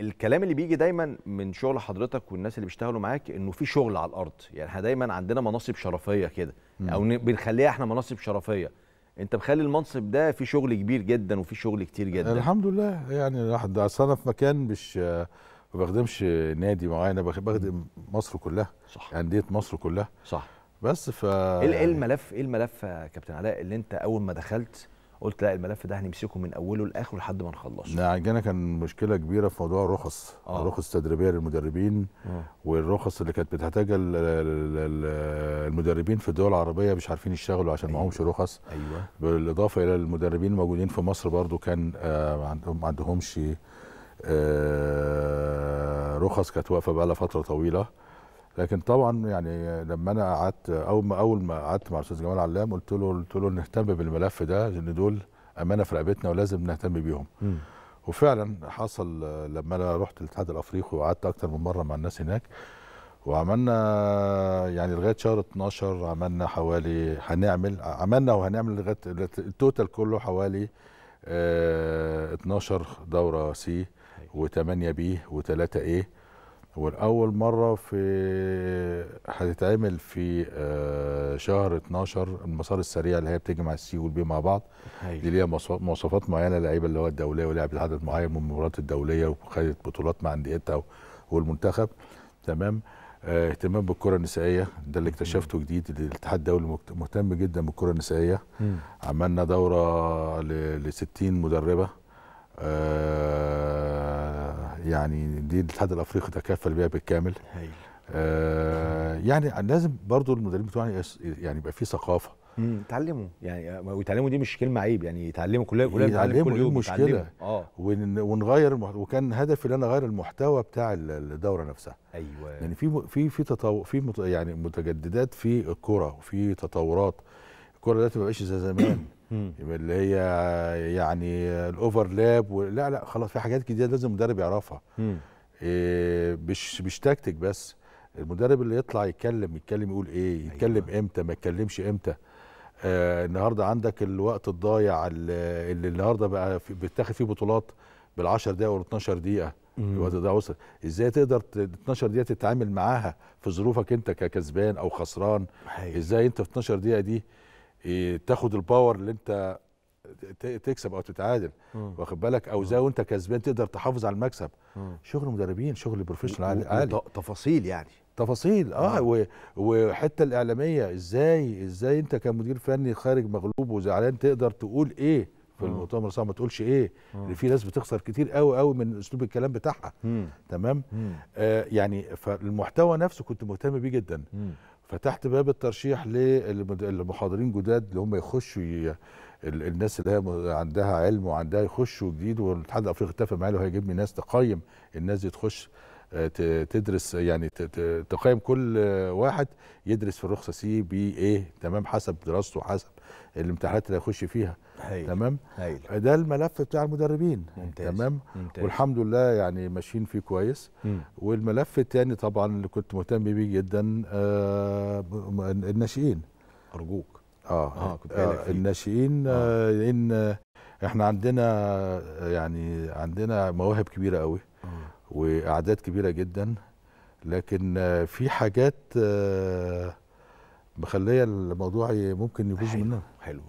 الكلام اللي بيجي دايما من شغل حضرتك والناس اللي بيشتغلوا معاك انه في شغل على الارض يعني احنا دايما عندنا مناصب شرفيه كده او بنخليها احنا مناصب شرفيه انت مخلي المنصب ده في شغل كبير جدا وفي شغل كتير جدا الحمد لله يعني الواحد اصل انا في مكان مش ما بخدمش نادي معين انا بخدم مصر كلها صح انديه يعني مصر كلها صح بس ف إيه, ايه الملف ايه الملف يا كابتن علاء اللي انت اول ما دخلت قلت لا الملف ده هنمسكه من اوله لاخره لحد ما نخلصه لا عندنا كان مشكله كبيره في موضوع الرخص آه. الرخص التدريبيه للمدربين آه. والرخص اللي كانت بتحتاجها المدربين في الدول العربيه مش عارفين يشتغلوا عشان أيوة. معهمش رخص ايوه بالاضافه الى المدربين الموجودين في مصر برضو كان آه، عندهم ما عندهمش آه، رخص كانت واقفه بقى لها فتره طويله لكن طبعا يعني لما انا قعدت اول ما اول ما قعدت مع الاستاذ جمال علام قلت له قلت له نهتم بالملف ده لان دول امانه في رقبتنا ولازم نهتم بيهم. م. وفعلا حصل لما انا رحت الاتحاد الافريقي وقعدت اكتر من مره مع الناس هناك وعملنا يعني لغايه شهر 12 عملنا حوالي هنعمل عملنا وهنعمل لغايه التوتال كله حوالي اه 12 دوره سي و8 بي و3 ايه والأول مرة في هتتعمل في آه، شهر 12 المسار السريع اللي هي بتجمع السي والبي مع بعض أيوة. دي ليها مواصفات معينة لعيبة اللي هو الدولية ولعبت عدد معين من المباريات الدولية وخدت بطولات مع أنديتها والمنتخب تمام آه، اهتمام بالكرة النسائية ده اللي اكتشفته جديد الاتحاد الدولي مهتم جدا بالكرة النسائية عملنا دورة ل 60 مدربة اه يعني دي الاتحاد الافريقي تكفل بيها بالكامل هي. آه يعني لازم برضو المدربين بتوعنا يعني يبقى في ثقافه يتعلموا يعني ويتعلموا دي مش كلمه عيب يعني يتعلموا كلها كلها يتعلموا كل إيه يوم مشكله اه ونغير وكان هدفي ان انا اغير المحتوى بتاع الدوره نفسها ايوه يعني في في في تطور في يعني متجددات في الكوره وفي تطورات الكوره دلوقتي ما بقاش زي زمان اللي هي يعني الاوفرلاب و... لا لا خلاص في حاجات جديده لازم المدرب يعرفها إيه مش مش تكتيك بس المدرب اللي يطلع يتكلم يتكلم يقول ايه أيوة. يتكلم أيوة. امتى ما يتكلمش امتى آه النهارده عندك الوقت الضايع اللي النهارده بقى في بتاخد فيه بطولات بال10 دقائق وال 12 دقيقه الوقت ده وصل ازاي تقدر 12 دقيقه تتعامل معاها في ظروفك انت ككسبان او خسران ازاي انت في 12 دقيقه دي إيه، تاخد الباور اللي انت تكسب او تتعادل واخد بالك او زي وانت كسبان تقدر تحافظ على المكسب مم. شغل مدربين شغل بروفيشنال عالي تفاصيل يعني تفاصيل اه, آه. الاعلاميه ازاي ازاي انت كمدير فني خارج مغلوب وزعلان تقدر تقول ايه في مم. المؤتمر صعب ما تقولش ايه اللي في ناس بتخسر كتير قوي قوي من اسلوب الكلام بتاعها مم. تمام مم. آه يعني فالمحتوى نفسه كنت مهتم بيه جدا مم. فتحت باب الترشيح للمحاضرين جداد اللي هم يخشوا ي... الناس اللي هي عندها علم وعندها يخشوا جديد والاتحاد الافريقي اتفق معاه هيجيب لي ناس تقيم الناس دي تخش تدرس يعني تقيم كل واحد يدرس في الرخصه سي بي ايه تمام حسب دراسته حسب الامتحانات اللي هيخش فيها هيل. تمام هيل. ده الملف بتاع المدربين ممتاز. تمام ممتاز. والحمد لله يعني ماشيين فيه كويس م. والملف الثاني طبعا اللي كنت مهتم بيه جدا آه الناشئين ارجوك اه, آه, كنت آه الناشئين آه. آه ان احنا عندنا يعني عندنا مواهب كبيره قوي واعداد كبيره جدا لكن في حاجات آه، مخليه الموضوع ممكن يفوز منها حلو